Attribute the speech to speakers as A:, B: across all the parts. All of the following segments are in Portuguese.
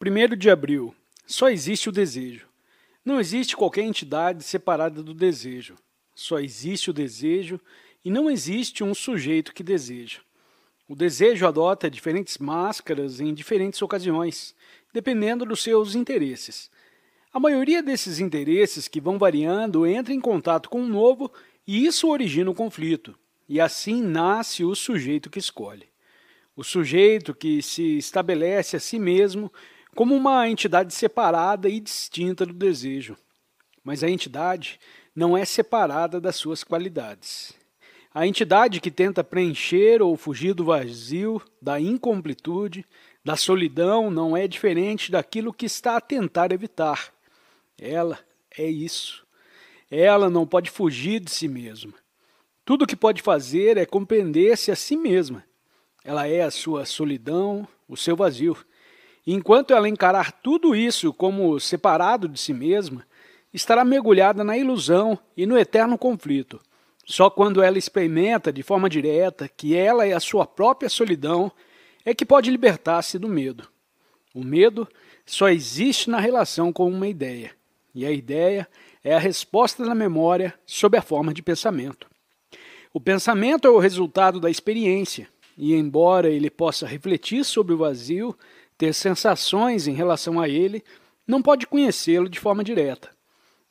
A: 1 de abril. Só existe o desejo. Não existe qualquer entidade separada do desejo. Só existe o desejo e não existe um sujeito que deseja. O desejo adota diferentes máscaras em diferentes ocasiões, dependendo dos seus interesses. A maioria desses interesses que vão variando entra em contato com um novo e isso origina o conflito. E assim nasce o sujeito que escolhe. O sujeito que se estabelece a si mesmo como uma entidade separada e distinta do desejo. Mas a entidade não é separada das suas qualidades. A entidade que tenta preencher ou fugir do vazio, da incompletude, da solidão, não é diferente daquilo que está a tentar evitar. Ela é isso. Ela não pode fugir de si mesma. Tudo o que pode fazer é compreender-se a si mesma. Ela é a sua solidão, o seu vazio. Enquanto ela encarar tudo isso como separado de si mesma, estará mergulhada na ilusão e no eterno conflito. Só quando ela experimenta de forma direta que ela é a sua própria solidão é que pode libertar-se do medo. O medo só existe na relação com uma ideia, e a ideia é a resposta da memória sob a forma de pensamento. O pensamento é o resultado da experiência, e embora ele possa refletir sobre o vazio, ter sensações em relação a ele, não pode conhecê-lo de forma direta.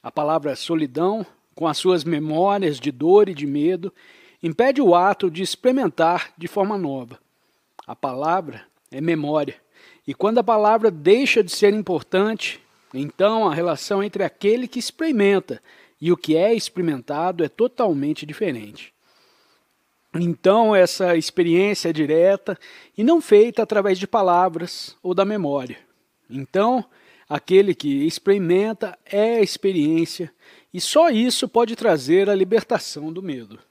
A: A palavra solidão, com as suas memórias de dor e de medo, impede o ato de experimentar de forma nova. A palavra é memória, e quando a palavra deixa de ser importante, então a relação entre aquele que experimenta e o que é experimentado é totalmente diferente. Então, essa experiência é direta e não feita através de palavras ou da memória. Então, aquele que experimenta é a experiência, e só isso pode trazer a libertação do medo.